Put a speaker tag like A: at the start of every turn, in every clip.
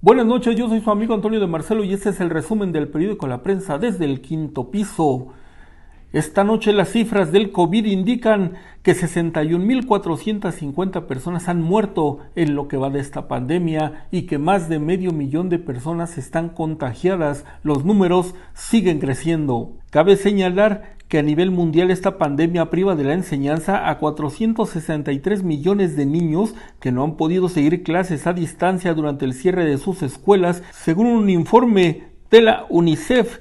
A: Buenas noches, yo soy su amigo Antonio de Marcelo y este es el resumen del periódico La Prensa desde el quinto piso. Esta noche las cifras del COVID indican que 61.450 personas han muerto en lo que va de esta pandemia y que más de medio millón de personas están contagiadas. Los números siguen creciendo. Cabe señalar que a nivel mundial esta pandemia priva de la enseñanza a 463 millones de niños que no han podido seguir clases a distancia durante el cierre de sus escuelas, según un informe de la UNICEF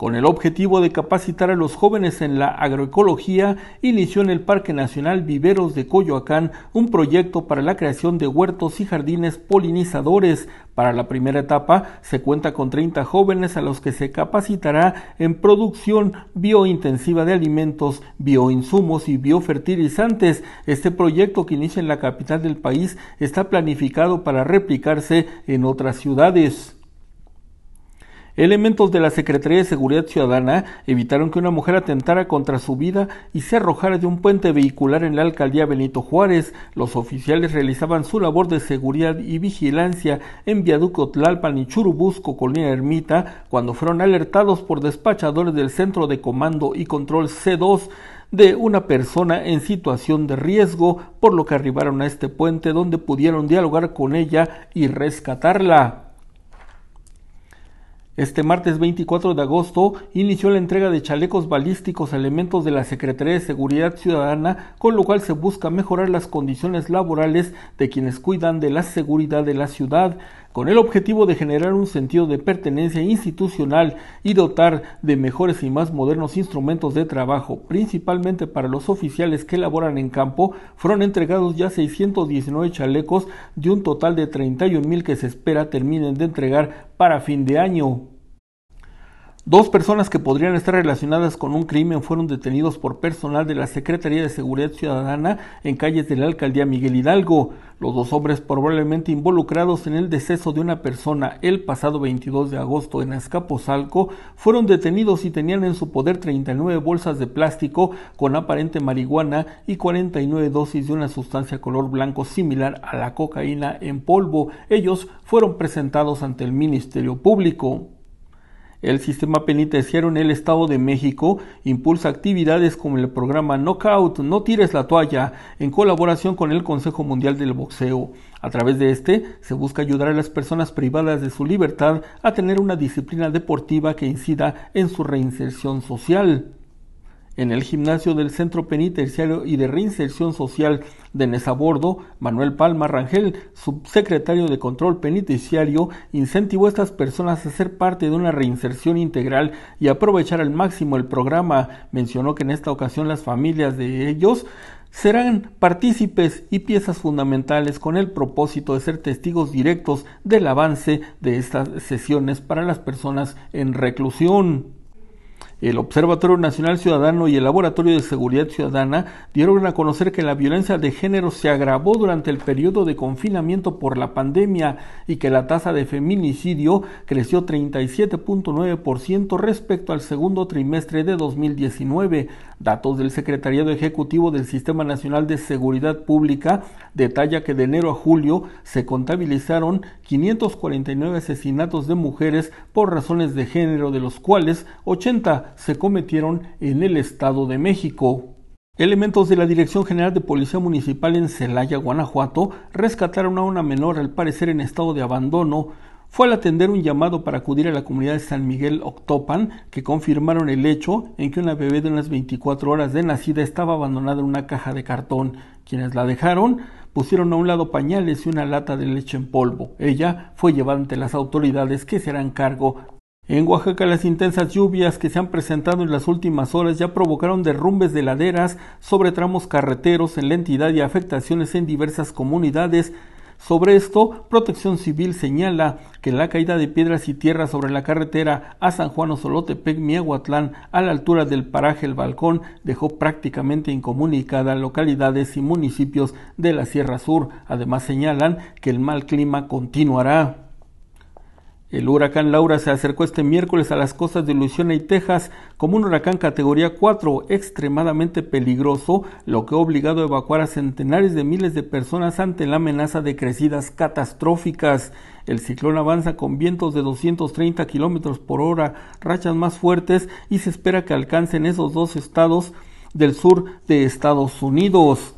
A: con el objetivo de capacitar a los jóvenes en la agroecología, inició en el Parque Nacional Viveros de Coyoacán un proyecto para la creación de huertos y jardines polinizadores. Para la primera etapa se cuenta con 30 jóvenes a los que se capacitará en producción biointensiva de alimentos, bioinsumos y biofertilizantes. Este proyecto que inicia en la capital del país está planificado para replicarse en otras ciudades. Elementos de la Secretaría de Seguridad Ciudadana evitaron que una mujer atentara contra su vida y se arrojara de un puente vehicular en la alcaldía Benito Juárez. Los oficiales realizaban su labor de seguridad y vigilancia en Viaducto Tlalpan y Churubusco, Colina Ermita, cuando fueron alertados por despachadores del Centro de Comando y Control C2 de una persona en situación de riesgo, por lo que arribaron a este puente donde pudieron dialogar con ella y rescatarla. Este martes 24 de agosto inició la entrega de chalecos balísticos elementos de la Secretaría de Seguridad Ciudadana, con lo cual se busca mejorar las condiciones laborales de quienes cuidan de la seguridad de la ciudad, con el objetivo de generar un sentido de pertenencia institucional y dotar de mejores y más modernos instrumentos de trabajo, principalmente para los oficiales que laboran en campo, fueron entregados ya 619 chalecos de un total de 31 mil que se espera terminen de entregar para fin de año. Dos personas que podrían estar relacionadas con un crimen fueron detenidos por personal de la Secretaría de Seguridad Ciudadana en calles de la alcaldía Miguel Hidalgo. Los dos hombres probablemente involucrados en el deceso de una persona el pasado 22 de agosto en Escapozalco fueron detenidos y tenían en su poder 39 bolsas de plástico con aparente marihuana y 49 dosis de una sustancia color blanco similar a la cocaína en polvo. Ellos fueron presentados ante el Ministerio Público. El sistema penitenciario en el Estado de México impulsa actividades como el programa Knockout, No tires la toalla, en colaboración con el Consejo Mundial del Boxeo. A través de este se busca ayudar a las personas privadas de su libertad a tener una disciplina deportiva que incida en su reinserción social. En el gimnasio del Centro Penitenciario y de Reinserción Social de Nesabordo, Manuel Palma Rangel, subsecretario de Control Penitenciario, incentivó a estas personas a ser parte de una reinserción integral y aprovechar al máximo el programa. Mencionó que en esta ocasión las familias de ellos serán partícipes y piezas fundamentales con el propósito de ser testigos directos del avance de estas sesiones para las personas en reclusión. El Observatorio Nacional Ciudadano y el Laboratorio de Seguridad Ciudadana dieron a conocer que la violencia de género se agravó durante el periodo de confinamiento por la pandemia y que la tasa de feminicidio creció 37.9% respecto al segundo trimestre de 2019. Datos del Secretariado Ejecutivo del Sistema Nacional de Seguridad Pública detalla que de enero a julio se contabilizaron 549 asesinatos de mujeres por razones de género, de los cuales 80 se cometieron en el Estado de México. Elementos de la Dirección General de Policía Municipal en Celaya, Guanajuato, rescataron a una menor al parecer en estado de abandono. Fue al atender un llamado para acudir a la comunidad de San Miguel Octopan que confirmaron el hecho en que una bebé de unas 24 horas de nacida estaba abandonada en una caja de cartón. Quienes la dejaron pusieron a un lado pañales y una lata de leche en polvo. Ella fue llevada ante las autoridades que se harán cargo en Oaxaca las intensas lluvias que se han presentado en las últimas horas ya provocaron derrumbes de laderas sobre tramos carreteros en la entidad y afectaciones en diversas comunidades. Sobre esto, Protección Civil señala que la caída de piedras y tierra sobre la carretera a San Juan Osolotepec Miahuatlán a la altura del paraje El Balcón dejó prácticamente incomunicada localidades y municipios de la Sierra Sur. Además señalan que el mal clima continuará. El huracán Laura se acercó este miércoles a las costas de Luisiana y Texas como un huracán categoría 4 extremadamente peligroso, lo que ha obligado a evacuar a centenares de miles de personas ante la amenaza de crecidas catastróficas. El ciclón avanza con vientos de 230 kilómetros por hora, rachas más fuertes y se espera que alcancen esos dos estados del sur de Estados Unidos.